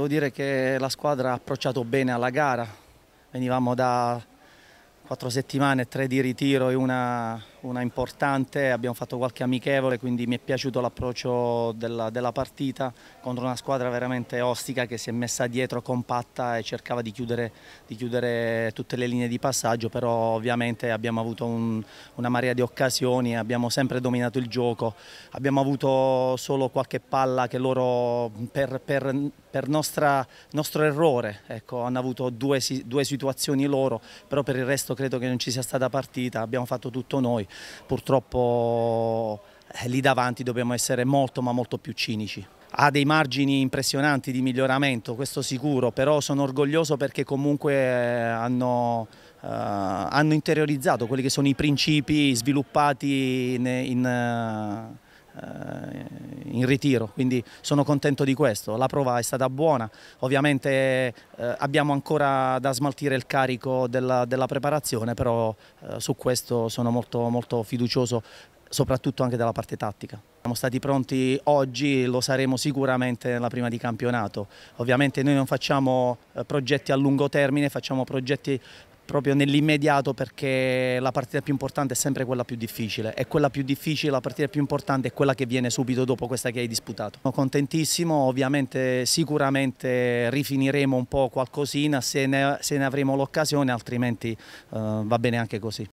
Devo dire che la squadra ha approcciato bene alla gara, venivamo da quattro settimane, tre di ritiro e una una importante, abbiamo fatto qualche amichevole, quindi mi è piaciuto l'approccio della, della, partita contro una squadra veramente ostica che si è messa dietro compatta e cercava di chiudere, di chiudere tutte le linee di passaggio, però ovviamente abbiamo avuto un, una marea di occasioni, abbiamo sempre dominato il gioco, abbiamo avuto solo qualche palla che loro per, per, per nostra, nostro errore ecco, hanno avuto due, due situazioni loro, però per il resto credo che non ci sia stata partita, abbiamo fatto tutto noi purtroppo eh, lì davanti dobbiamo essere molto ma molto più cinici. Ha dei margini impressionanti di miglioramento, questo sicuro, però sono orgoglioso perché comunque eh, hanno, eh, hanno interiorizzato quelli che sono i principi sviluppati in, in eh, eh, in ritiro, quindi sono contento di questo, la prova è stata buona, ovviamente eh, abbiamo ancora da smaltire il carico della, della preparazione, però eh, su questo sono molto, molto fiducioso soprattutto anche dalla parte tattica. Siamo stati pronti oggi, lo saremo sicuramente nella prima di campionato. Ovviamente noi non facciamo progetti a lungo termine, facciamo progetti proprio nell'immediato perché la partita più importante è sempre quella più difficile e quella più difficile, la partita più importante è quella che viene subito dopo questa che hai disputato. Sono contentissimo, ovviamente sicuramente rifiniremo un po' qualcosina se ne, se ne avremo l'occasione, altrimenti eh, va bene anche così.